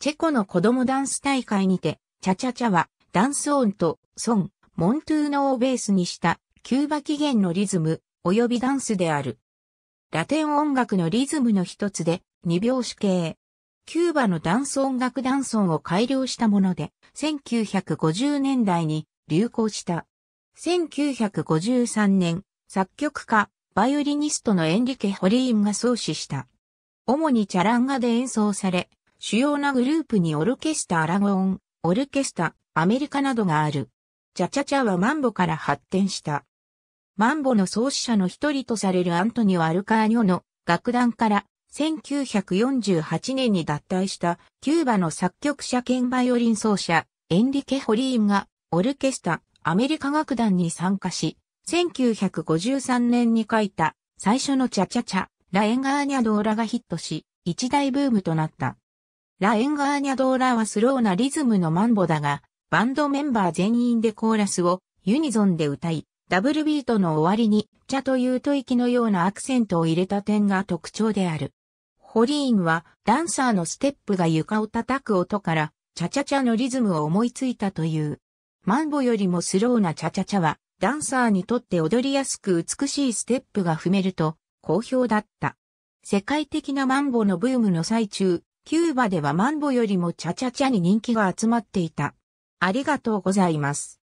チェコの子供ダンス大会にて、チャチャチャは、ダンス音と、ソン、モントゥーノをベースにした、キューバ起源のリズム、及びダンスである。ラテン音楽のリズムの一つで、二拍子系。キューバのダンス音楽ダンソンを改良したもので、1950年代に流行した。1953年、作曲家、バイオリニストのエンリケ・ホリーンが創始した。主にチャランガで演奏され、主要なグループにオルケスタ・アラゴン、オルケスタ、アメリカなどがある。チャチャチャはマンボから発展した。マンボの創始者の一人とされるアントニオ・アルカーニョの楽団から1948年に脱退したキューバの作曲者兼バイオリン奏者エンリケ・ホリーンがオルケスタアメリカ楽団に参加し1953年に書いた最初のチャチャチャラエンガーニャドーラがヒットし一大ブームとなった。ラ・エンガーニャドーラはスローなリズムのマンボだが、バンドメンバー全員でコーラスをユニゾンで歌い、ダブルビートの終わりに、チャという吐息のようなアクセントを入れた点が特徴である。ホリーンは、ダンサーのステップが床を叩く音から、チャチャチャのリズムを思いついたという。マンボよりもスローなチャチャチャは、ダンサーにとって踊りやすく美しいステップが踏めると、好評だった。世界的なマンボのブームの最中、キューバではマンボよりもチャチャチャに人気が集まっていた。ありがとうございます。